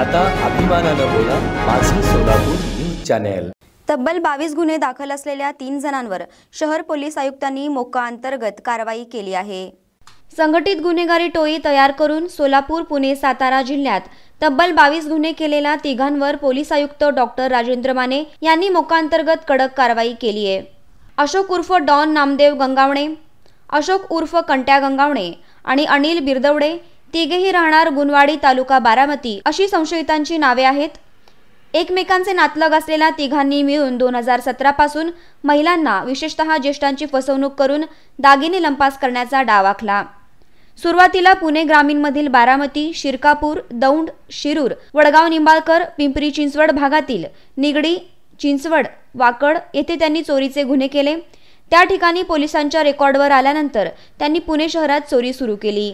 आता अभिमानानं बोला माझं सोलापूर न्यूज चॅनेल तब्बल बावीस गुन्हे दाखल असलेल्या तीन जणांवर शहर पोलीस आयुक्तांनी मोका अंतर्गत कारवाई केली आहे संघटित गुन्हेगारी टोळी तयार करून सोलापूर पुणे सातारा जिल्ह्यात तब्बल बावीस गुन्हे केलेल्या तिघांवर पोलीस आयुक्त डॉक्टर राजेंद्र माने यांनी मोकांतर्गत कडक कारवाई केली आहे अशोक उर्फ डॉन नामदेव गंगावणे अशोक उर्फ कंट्या गंगावणे आणि अनिल बिरदवडे तिघेही राहणार गुणवाडी तालुका बारामती अशी संशयितांची नावे आहेत एकमेकांचे नातलग असलेल्या तिघांनी मिळून दोन हजार सतरापासून महिलांना विशेषतः ज्येष्ठांची फसवणूक करून दागिने लंपास करण्याचा डाव आखला सुरुवातीला पुणे ग्रामीणमधील बारामती शिरकापूर दौंड शिरूर वडगाव निंबाळकर पिंपरी चिंचवड भागातील निगडी चिंचवड वाकड येथे त्यांनी चोरीचे गुन्हे केले त्या ठिकाणी पोलिसांच्या रेकॉर्डवर आल्यानंतर त्यांनी पुणे शहरात चोरी सुरू केली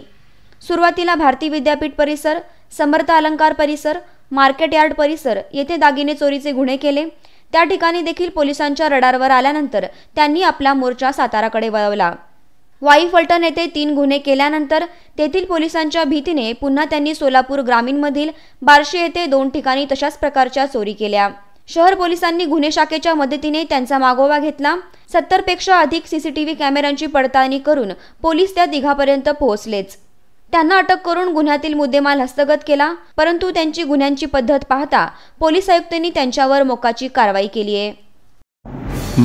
सुरुवातीला भारती विद्यापीठ परिसर समर्थ अलंकार परिसर मार्केट यार्ड परिसर येथे दागिने चोरीचे गुन्हे केले त्या ठिकाणी देखील पोलिसांच्या रडारवर आल्यानंतर त्यांनी आपला मोर्चा साताराकडे वळवला वाई फलटण येथे तीन गुन्हे केल्यानंतर तेथील पोलिसांच्या भीतीने पुन्हा त्यांनी सोलापूर ग्रामीणमधील बार्शी येथे दोन ठिकाणी तशाच प्रकारच्या चोरी केल्या शहर पोलिसांनी गुन्हे शाखेच्या मदतीने त्यांचा मागोवा घेतला सत्तरपेक्षा अधिक सीसीटीव्ही कॅमेऱ्यांची पडताळणी करून पोलीस त्या तिघापर्यंत पोहोचलेच त्यांना अटक करून गुन्ह्यातील मुद्देमाल हस्तगत केला परंतु त्यांची गुन्ह्यांची पद्धत पाहता पोलीस आयुक्तांनी त्यांच्यावर मोकाची कारवाई केली आहे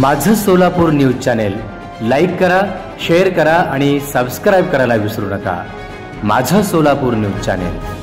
माझं सोलापूर न्यूज चॅनेल लाईक करा शेअर करा आणि सबस्क्राईब करायला विसरू नका माझं सोलापूर न्यूज चॅनेल